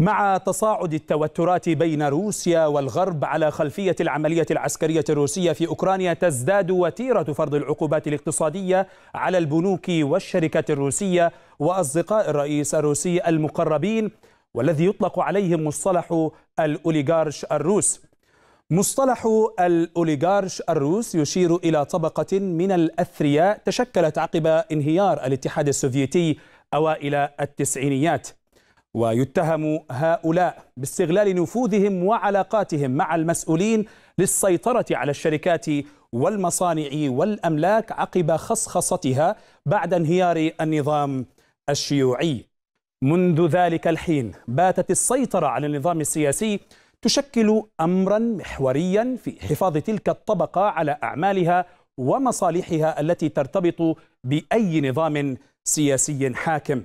مع تصاعد التوترات بين روسيا والغرب على خلفية العملية العسكرية الروسية في أوكرانيا تزداد وتيرة فرض العقوبات الاقتصادية على البنوك والشركات الروسية وأصدقاء الرئيس الروسي المقربين والذي يطلق عليهم مصطلح الأوليغارش الروس مصطلح الأوليغارش الروس يشير إلى طبقة من الأثرياء تشكلت عقب انهيار الاتحاد السوفيتي أوائل التسعينيات ويتهم هؤلاء باستغلال نفوذهم وعلاقاتهم مع المسؤولين للسيطرة على الشركات والمصانع والأملاك عقب خصخصتها بعد انهيار النظام الشيوعي منذ ذلك الحين باتت السيطرة على النظام السياسي تشكل أمرا محوريا في حفاظ تلك الطبقة على أعمالها ومصالحها التي ترتبط بأي نظام سياسي حاكم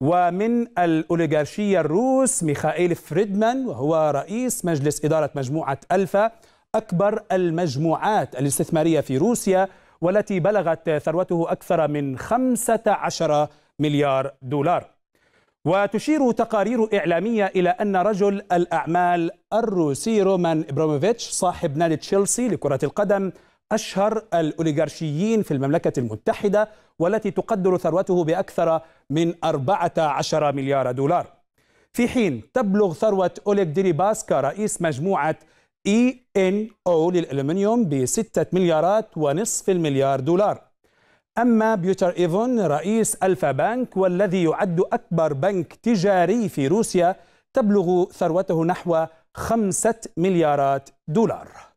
ومن الأوليغارشية الروس ميخائيل فريدمان وهو رئيس مجلس إدارة مجموعة ألفا أكبر المجموعات الاستثمارية في روسيا والتي بلغت ثروته أكثر من 15 مليار دولار وتشير تقارير إعلامية إلى أن رجل الأعمال الروسي رومان إبراموفيتش صاحب نادي تشيلسي لكرة القدم أشهر الأوليغارشيين في المملكة المتحدة والتي تقدر ثروته بأكثر من 14 مليار دولار في حين تبلغ ثروة أوليغ ديريباسكا رئيس مجموعة اي e ان او للالومنيوم بسته مليارات ونصف المليار دولار اما بيوتر ايفون رئيس الفا بانك والذي يعد اكبر بنك تجاري في روسيا تبلغ ثروته نحو خمسه مليارات دولار